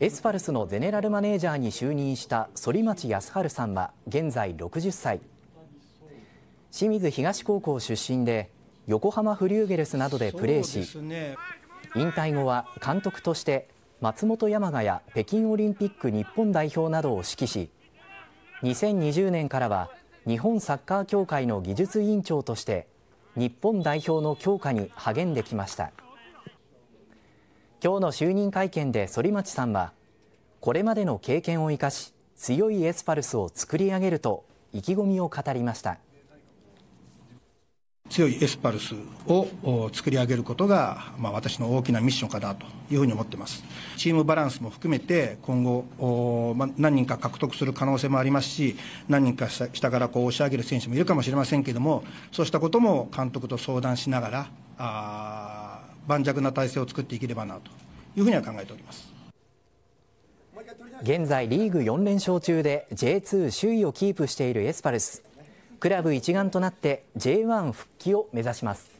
エスファルスのゼネラルマネージャーに就任した反町康治さんは現在60歳清水東高校出身で横浜フリューゲルスなどでプレーし、ね、引退後は監督として松本山雅や北京オリンピック日本代表などを指揮し2020年からは日本サッカー協会の技術委員長として日本代表の強化に励んできました。今日の就任会見で反町さんはこれまでの経験を生かし強いエスパルスを作り上げると意気込みを語りました強いエスパルスを作り上げることが、まあ、私の大きなミッションかなというふうに思っていますチームバランスも含めて今後、まあ、何人か獲得する可能性もありますし何人か下からこう押し上げる選手もいるかもしれませんけれどもそうしたことも監督と相談しながらあ盤石な体制を作っていければなというふうには考えております現在リーグ4連勝中で J2 首位をキープしているエスパルスクラブ一丸となって J1 復帰を目指します